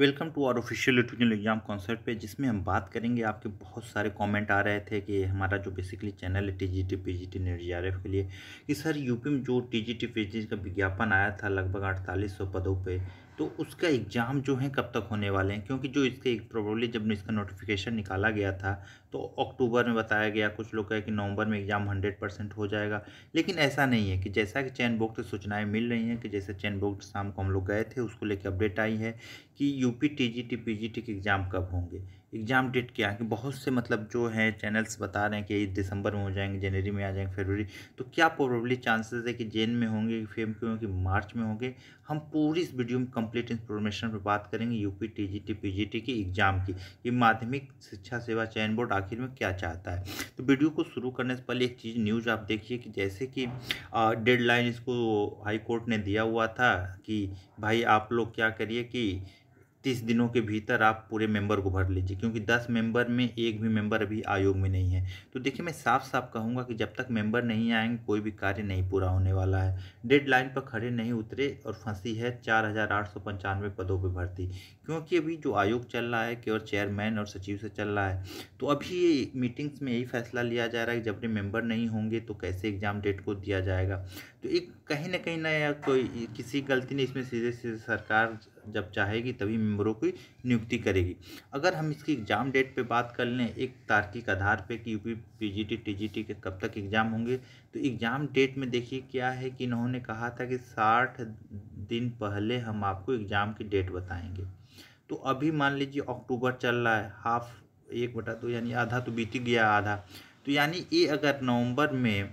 welcome to our official tuitional exam concert पे जिसमें हम बात करेंगे आपके बहुत सारे कमेंट आ रहे थे कि हमारा जो बेसिकली चैनल है T G T P G T NET J R F के लिए कि सर यूपी में जो T G T P G T विज्ञापन आया था लगभग अड़तालीस सौ पदों पर तो उसका एग्ज़ाम जो है कब तक होने वाले हैं क्योंकि जो इसके प्रॉब्लली जब इसका नोटिफिकेशन निकाला गया था तो अक्टूबर में बताया गया कुछ लोग कहे कि नवंबर में एग्ज़ाम हंड्रेड परसेंट हो जाएगा लेकिन ऐसा नहीं है कि जैसा कि चैन बोर्ड से सूचनाएँ मिल रही हैं कि जैसे चैन बोर्ड शाम को हम लोग गए थे उसको लेकर अपडेट आई है कि U P T G T P G T के एग्ज़ाम कब होंगे एग्ज़ाम डेट क्या है बहुत से मतलब जो है चैनल्स बता रहे हैं कि दिसंबर में हो जाएंगे जनवरी में आ जाएंगे फरवरी तो क्या प्रोबेबली चांसेस है कि जेन में होंगे फेम क्यों कि मार्च में होंगे हम पूरी इस वीडियो में कंप्लीट इन्फॉर्मेशन पर बात करेंगे यूपी टीजीटी पीजीटी की एग्ज़ाम की कि माध्यमिक शिक्षा सेवा चयन बोर्ड आखिर में क्या चाहता है तो वीडियो को शुरू करने से पहले एक चीज़ न्यूज़ आप देखिए कि जैसे कि डेडलाइन इसको हाई कोर्ट ने दिया हुआ था कि भाई आप लोग क्या करिए कि तीस दिनों के भीतर आप पूरे मेंबर को भर लीजिए क्योंकि दस मेंबर में एक भी मेंबर अभी आयोग में नहीं है तो देखिए मैं साफ साफ कहूँगा कि जब तक मेंबर नहीं आएंगे कोई भी कार्य नहीं पूरा होने वाला है डेडलाइन पर खड़े नहीं उतरे और फंसी है चार हज़ार आठ सौ पंचानवे पदों पर भर्ती क्योंकि अभी जो आयोग चल रहा है केवल चेयरमैन और सचिव से चल रहा है तो अभी मीटिंग्स में यही फैसला लिया जा रहा है कि जब भी मेम्बर नहीं होंगे तो कैसे एग्ज़ाम डेट को दिया जाएगा तो एक कहीं ना कहीं ना कोई किसी गलती ने इसमें सीधे सीधे सरकार जब चाहेगी तभी मेम्बरों की नियुक्ति करेगी अगर हम इसकी एग्ज़ाम डेट पे बात कर लें एक तार्किक आधार पे कि यूपी पीजीटी टीजीटी के कब तक एग्ज़ाम होंगे तो एग्ज़ाम डेट में देखिए क्या है कि इन्होंने कहा था कि साठ दिन पहले हम आपको एग्ज़ाम की डेट बताएँगे तो अभी मान लीजिए अक्टूबर चल रहा है हाफ एक बटा दो तो यानी आधा तो बीत गया आधा तो यानी ये अगर नवंबर में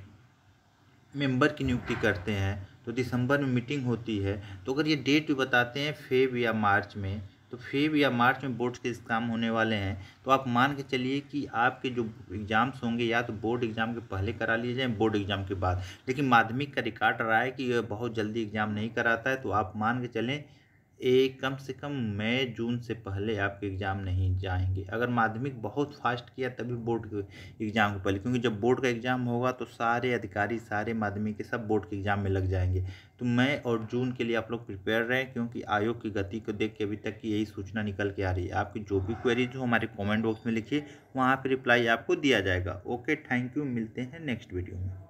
मेंबर की नियुक्ति करते हैं तो दिसंबर में मीटिंग होती है तो अगर ये डेट भी बताते हैं फेब या मार्च में तो फेब या मार्च में बोर्ड के एग्ज़ाम होने वाले हैं तो आप मान के चलिए कि आपके जो एग्ज़ाम्स होंगे या तो बोर्ड एग्ज़ाम के पहले करा लिए जाएं बोर्ड एग्ज़ाम के बाद लेकिन माध्यमिक का रिकॉर्ड रहा है कि यह बहुत जल्दी एग्ज़ाम नहीं कराता है तो आप मान के चलें ए, कम से कम मई जून से पहले आपके एग्ज़ाम नहीं जाएंगे अगर माध्यमिक बहुत फास्ट किया तभी बोर्ड के एग्ज़ाम के पहले क्योंकि जब बोर्ड का एग्ज़ाम होगा तो सारे अधिकारी सारे माध्यमिक के सब बोर्ड के एग्ज़ाम में लग जाएंगे तो मई और जून के लिए आप लोग प्रिपेयर रहें क्योंकि आयोग की गति को देख के अभी तक की यही सूचना निकल के आ रही है आपकी जो भी क्वेरीज हो हमारे कॉमेंट बॉक्स में लिखिए वहाँ पर रिप्लाई आपको दिया जाएगा ओके थैंक यू मिलते हैं नेक्स्ट वीडियो में